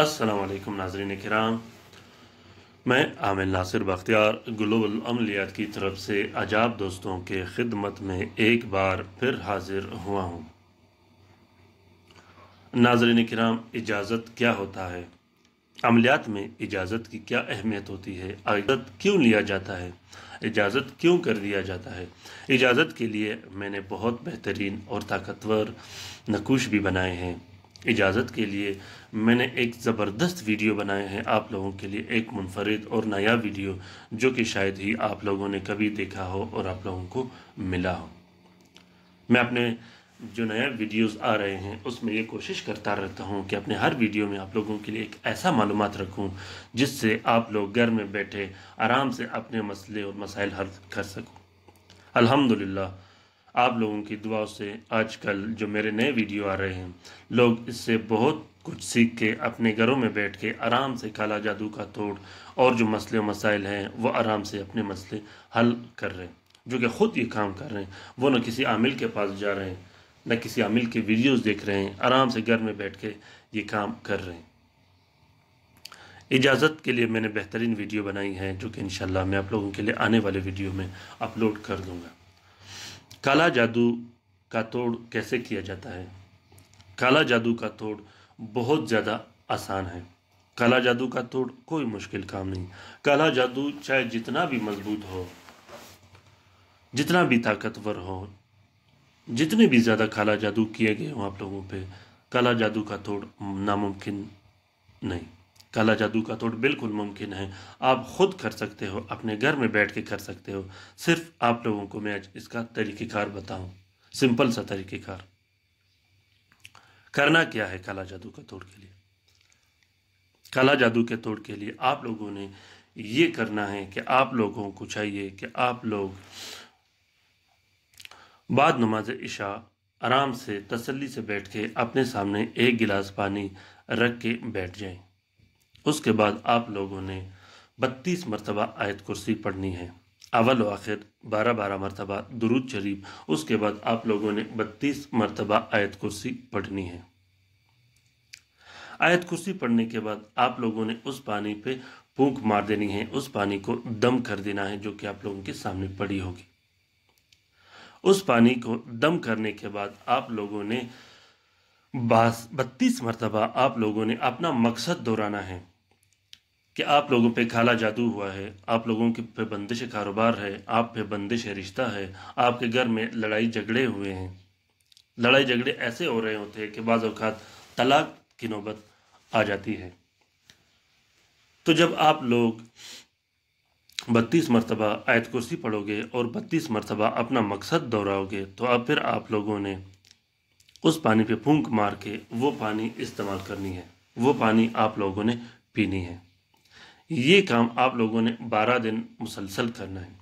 असलकम नाजरीन कराम मैं आमिर नासिर बख्तियार ग्लोबल अमलियात की तरफ से अजाब दोस्तों के ख़िदमत में एक बार फिर हाजिर हुआ हूँ नाजरीन कराम इजाज़त क्या होता है अमलियात में इजाज़त की क्या अहमियत होती है इजाज़त क्यों लिया जाता है इजाज़त क्यों कर दिया जाता है इजाज़त के लिए मैंने बहुत बेहतरीन और ताकतवर नकुश भी बनाए हैं इजाज़त के लिए मैंने एक ज़बरदस्त वीडियो बनाए हैं आप लोगों के लिए एक मुनफरद और नया वीडियो जो कि शायद ही आप लोगों ने कभी देखा हो और आप लोगों को मिला हो मैं अपने जो नया वीडियोस आ रहे हैं उसमें ये कोशिश करता रहता हूँ कि अपने हर वीडियो में आप लोगों के लिए एक ऐसा मालूम रखूँ जिससे आप लोग घर में बैठे आराम से अपने मसले और मसाइल हल कर सकूँ अलहमदिल्ला आप लोगों की दुआओं से आजकल जो मेरे नए वीडियो आ रहे हैं लोग इससे बहुत कुछ सीख के अपने घरों में बैठ के आराम से काला जादू का तोड़ और जो मसले मसाइल हैं वो आराम से अपने मसले हल कर रहे हैं जो कि ख़ुद ये काम कर रहे हैं वो न किसी आमिल के पास जा रहे हैं न किसी आमिल के वीडियोस देख रहे हैं आराम से घर में बैठ के ये काम कर रहे हैं इजाज़त के लिए मैंने बेहतरीन वीडियो बनाई है जो कि इन मैं आप लोगों के लिए आने वाले वीडियो में अपलोड कर दूँगा काला जादू का तोड़ कैसे किया जाता है काला जादू का तोड़ बहुत ज़्यादा आसान है काला जादू का तोड़ कोई मुश्किल काम नहीं काला जादू चाहे जितना भी मजबूत हो जितना भी ताकतवर हो जितने भी ज़्यादा काला जादू किए गए हों आप लोगों पे काला जादू का तोड़ नामुमकिन नहीं काला जादू का तोड़ बिल्कुल मुमकिन है आप खुद कर सकते हो अपने घर में बैठ के कर सकते हो सिर्फ आप लोगों को मैं आज इसका तरीक़ेकार बताऊं सिंपल सा तरीक़ेकार करना क्या है काला जादू का तोड़ के लिए काला जादू के तोड़ के लिए आप लोगों ने ये करना है कि आप लोगों को चाहिए कि आप लोग बाद नमाज इशा आराम से तसल्ली से बैठ के अपने सामने एक गिलास पानी रख के बैठ जाएं उसके बाद आप लोगों ने बत्तीस मरतबा आयत कुर्सी पढ़नी है अवल आखिर बारह बारह मरतबा दुरुद शरीफ उसके बाद आप लोगों ने बत्तीस मरतबा आयत कुर्सी पढ़नी है आयत कुर्सी पढ़ने के बाद आप लोगों ने उस पानी पे फूंक मार देनी है उस पानी को दम कर देना है जो कि आप लोगों के सामने पड़ी होगी उस पानी को दम करने के बाद आप लोगों ने बास बत्तीस मरतबा आप लोगों ने अपना मकसद दोहराना है कि आप लोगों पे खाला जादू हुआ है आप लोगों के पे बंदिश कारोबार है आप पे बंदिश रिश्ता है आपके घर में लड़ाई झगड़े हुए हैं लड़ाई झगड़े ऐसे हो रहे होते हैं कि बाज़ अवत तलाक की नौबत आ जाती है तो जब आप लोग बत्तीस मरतबा आयत कुर्सी पढ़ोगे और बत्तीस मरतबा अपना मकसद दोहराओगे तो अब फिर आप लोगों ने उस पानी पे फूंक मार के वो पानी इस्तेमाल करनी है वो पानी आप लोगों ने पीनी है ये काम आप लोगों ने बारह दिन मुसलसल करना है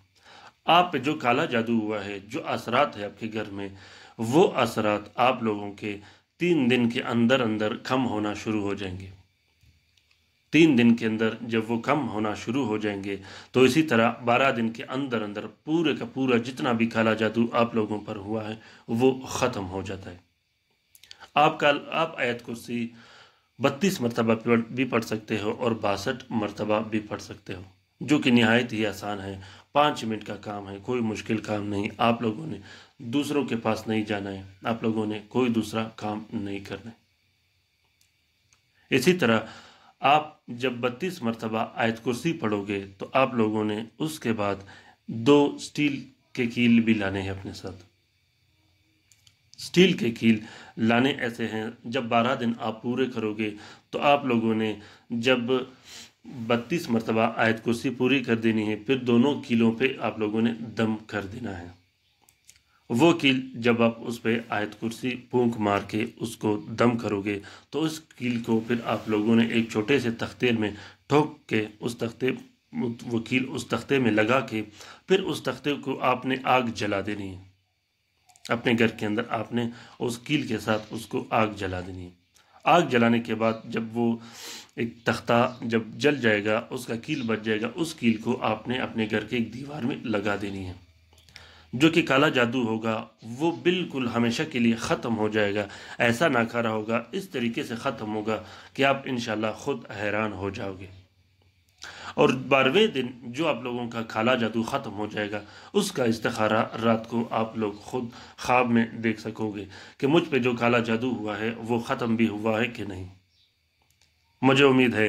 आप पे जो काला जादू हुआ है जो असरात है आपके घर में वो असरात आप लोगों के तीन दिन के अंदर अंदर कम होना शुरू हो जाएंगे तीन दिन के अंदर जब वो कम होना शुरू हो जाएंगे तो इसी तरह बारह दिन के अंदर अंदर पूरे का पूरा जितना भी काला जादू आप लोगों पर हुआ है वो ख़त्म हो जाता है आप कल आप आयत कुर्सी बत्तीस मरतबा भी पढ़ सकते हो और बासठ मरतबा भी पढ़ सकते हो जो कि नहायत ही आसान है पाँच मिनट का काम है कोई मुश्किल काम नहीं आप लोगों ने दूसरों के पास नहीं जाना है आप लोगों ने कोई दूसरा काम नहीं करना है इसी तरह आप जब बत्तीस मरतबा आयत कुर्सी पढ़ोगे तो आप लोगों ने उसके बाद दो स्टील के कील भी लाने हैं अपने साथ स्टील के कील लाने ऐसे हैं जब बारह दिन आप पूरे करोगे तो आप लोगों ने जब बत्तीस मरतबा आयत कुर्सी पूरी कर देनी है फिर दोनों कीलों पे आप लोगों ने दम कर देना है वो कील जब आप उस पर आयत कुर्सी पूंख मार के उसको दम करोगे तो उस कील को फिर आप लोगों ने एक छोटे से तख्ते में ठोक के उस तख्ते वो कील उस तख्ते में लगा के फिर उस तख्ते को आपने आग जला देनी है अपने घर के अंदर आपने उस कील के साथ उसको आग जला देनी है आग जलाने के बाद जब वो एक तख्ता जब जल जाएगा उसका कील बच जाएगा उस कील को आपने अपने घर के एक दीवार में लगा देनी है जो कि काला जादू होगा वो बिल्कुल हमेशा के लिए ख़त्म हो जाएगा ऐसा ना रहा होगा इस तरीके से ख़त्म होगा कि आप इन खुद हैरान हो जाओगे और बारहवें दिन जो आप लोगों का खाला जादू ख़त्म हो जाएगा उसका इस्तारा रात को आप लोग खुद ख्वाब में देख सकोगे कि मुझ पर जो काला जादू हुआ है वो ख़त्म भी हुआ है कि नहीं मुझे उम्मीद है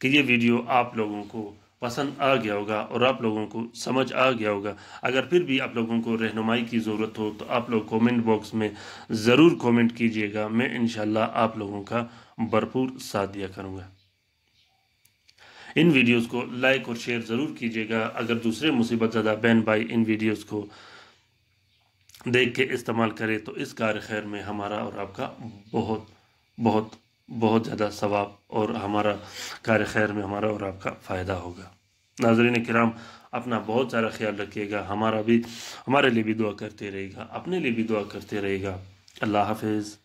कि ये वीडियो आप लोगों को पसंद आ गया होगा और आप लोगों को समझ आ गया होगा अगर फिर भी आप लोगों को रहनुमाई की ज़रूरत हो तो आप लोग कमेंट बॉक्स में ज़रूर कमेंट कीजिएगा मैं इन आप लोगों का भरपूर साथ दिया करूँगा इन वीडियोस को लाइक और शेयर ज़रूर कीजिएगा अगर दूसरे मुसीबत ज़दा बहन भाई इन वीडियोस को देख के इस्तेमाल करें तो इस कार खैर में हमारा और आपका बहुत बहुत बहुत ज़्यादा सवाब और हमारा कार खैर में हमारा और आपका फ़ायदा होगा नाजरीन कराम अपना बहुत सारा ख्याल रखिएगा हमारा भी हमारे लिए भी दुआ करते रहेगा अपने लिए भी दुआ करते रहेगा अल्लाह हाफिज़